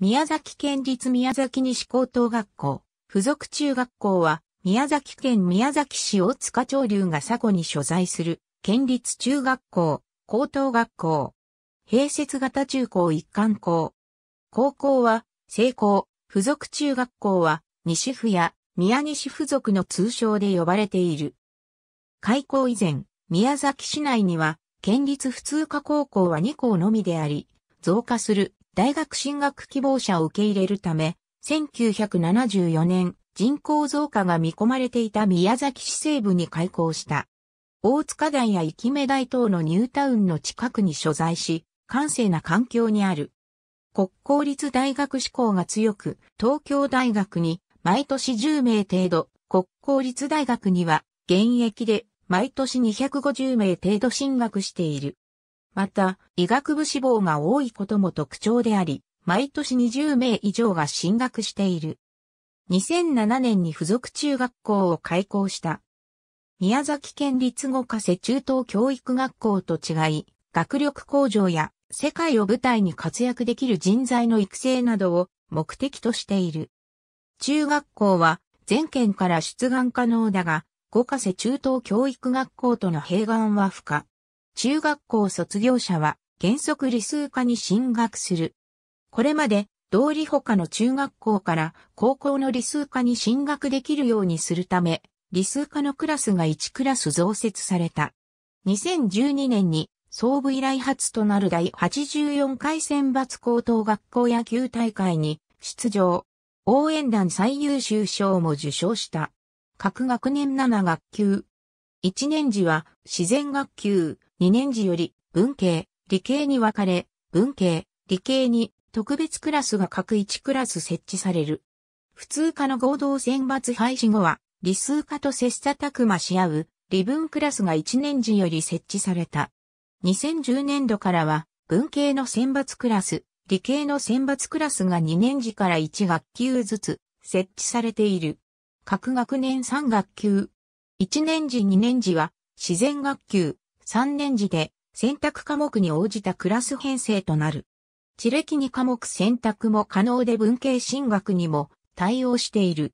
宮崎県立宮崎西高等学校、附属中学校は、宮崎県宮崎市大塚町流が佐古に所在する、県立中学校、高等学校。併設型中高一貫校。高校は、成功、附属中学校は、西府や宮西附属の通称で呼ばれている。開校以前、宮崎市内には、県立普通科高校は2校のみであり、増加する大学進学希望者を受け入れるため、1974年、人口増加が見込まれていた宮崎市西部に開校した。大塚台や生目台等のニュータウンの近くに所在し、閑静な環境にある。国公立大学志向が強く、東京大学に毎年10名程度、国公立大学には現役で毎年250名程度進学している。また、医学部志望が多いことも特徴であり、毎年20名以上が進学している。2007年に付属中学校を開校した。宮崎県立五加瀬中等教育学校と違い、学力向上や世界を舞台に活躍できる人材の育成などを目的としている。中学校は全県から出願可能だが、五ヶ瀬中等教育学校との併願は不可。中学校卒業者は原則理数科に進学する。これまで道理他の中学校から高校の理数科に進学できるようにするため、理数科のクラスが1クラス増設された。2012年に総部以来初となる第84回選抜高等学校野球大会に出場。応援団最優秀賞も受賞した。各学年7学級。1年時は自然学級、2年時より文系、理系に分かれ、文系、理系に特別クラスが各1クラス設置される。普通科の合同選抜廃止後は、理数科と切磋琢磨し合う、理文クラスが1年時より設置された。2010年度からは、文系の選抜クラス、理系の選抜クラスが2年時から1学級ずつ設置されている。各学年3学級。1年時2年時は自然学級、3年次で選択科目に応じたクラス編成となる。地歴に科目選択も可能で文系進学にも対応している。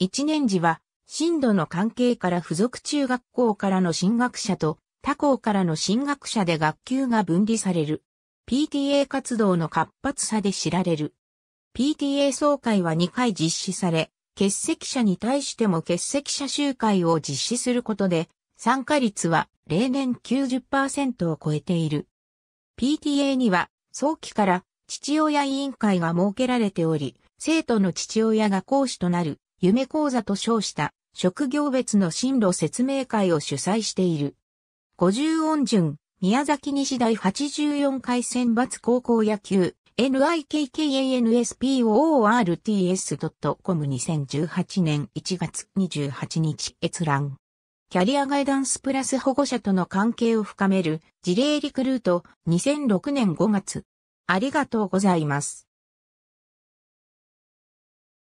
1年次は、進度の関係から付属中学校からの進学者と他校からの進学者で学級が分離される。PTA 活動の活発さで知られる。PTA 総会は2回実施され、欠席者に対しても欠席者集会を実施することで、参加率は例年90%を超えている。PTA には早期から父親委員会が設けられており、生徒の父親が講師となる夢講座と称した職業別の進路説明会を主催している。50音順、宮崎西大84回選抜高校野球、nikkanspoorts.com2018 年1月28日閲覧。キャリアガイダンスプラス保護者との関係を深める事例リクルート2006年5月。ありがとうございます。